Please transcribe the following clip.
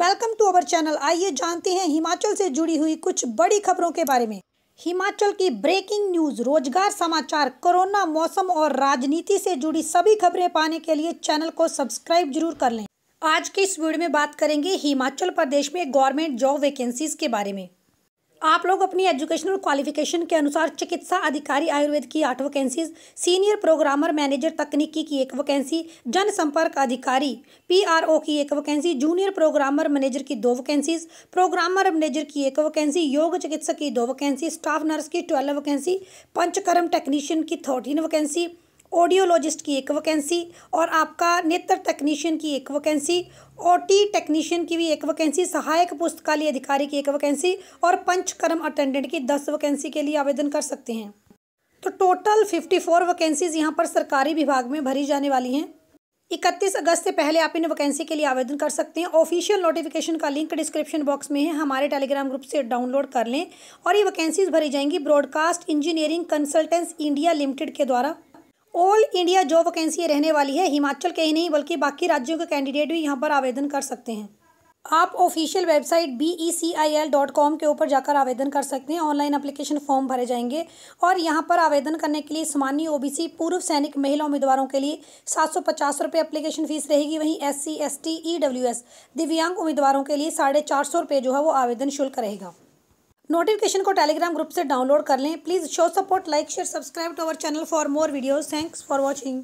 welcome to our channel आइए जानते हैं हिमाचल से जुड़ी हुई कुछ बड़ी खबरों के बारे में हिमाचल की ब्रेकिंग न्यूज रोजगार समाचार कोरोना मौसम और राजनीति से जुड़ी सभी खबरें पाने के लिए चैनल को सब्सक्राइब जरूर कर लें आज के इस वीडियो में बात करेंगे हिमाचल प्रदेश में गवर्नमेंट जॉब वैकेंसीज के बारे में आप लोग अपनी एजुकेशनल क्वालिफिकेशन के अनुसार चिकित्सा अधिकारी आयुर्वेद की आठ वैकेंसीज सीनियर प्रोग्रामर मैनेजर तकनीकी की एक वैकेंसी जनसंपर्क अधिकारी पीआरओ की एक वैकेंसी जूनियर प्रोग्रामर मैनेजर की दो वैकेंसीज प्रोग्रामर मैनेजर की एक वैकेंसी योग चिकित्सक की दो वैकेंसी स्टाफ नर्स की ट्वेल्व वैकेंसी पंचकर्म टेक्नीशियन की थर्टीन वैकेंसी ऑडियोलॉजिस्ट की एक वैकेंसी और आपका नेत्र टेक्नीशियन की एक वैकेंसी ओटी टेक्नीशियन की भी एक वैकेंसी सहायक पुस्तकालय अधिकारी की एक वैकेंसी और पंचकर्म अटेंडेंट की दस वैकेंसी के लिए आवेदन कर सकते हैं तो टोटल फिफ्टी फोर वैकेंसीज यहाँ पर सरकारी विभाग में भरी जाने वाली हैं इकतीस अगस्त से पहले आप इन वैकेंसी के लिए आवेदन कर सकते हैं ऑफिशियल नोटिफिकेशन का लिंक डिस्क्रिप्शन बॉक्स में है हमारे टेलीग्राम ग्रुप से डाउनलोड कर लें और ये वैकेंसीज भरी जाएंगी broadcast engineering consultants India limited के द्वारा ऑल इंडिया जॉब वैकेंसी रहने वाली है हिमाचल के ही नहीं बल्कि बाकी राज्यों के कैंडिडेट भी यहाँ पर आवेदन कर सकते हैं आप official website B E C I L dot com के ऊपर जाकर आवेदन कर सकते हैं ऑनलाइन अप्लीकेशन फॉर्म भरे जाएंगे और यहाँ पर आवेदन करने के लिए सामान्य ओबीसी पूर्व सैनिक महिला उम्मीदवारों के लिए सात सौ पचास रुपये अप्लीकेशन फ़ीस रहेगी वहीं S C S T E W S दिव्यांग उम्मीदवारों के लिए साढ़े चार सौ रुपये जो है वो आवेदन शुल्क रहेगा नोटिफिकेशन को टेलीग्राम ग्रुप से डाउनलोड कर लें please show support like share subscribe to our channel for more videos thanks for watching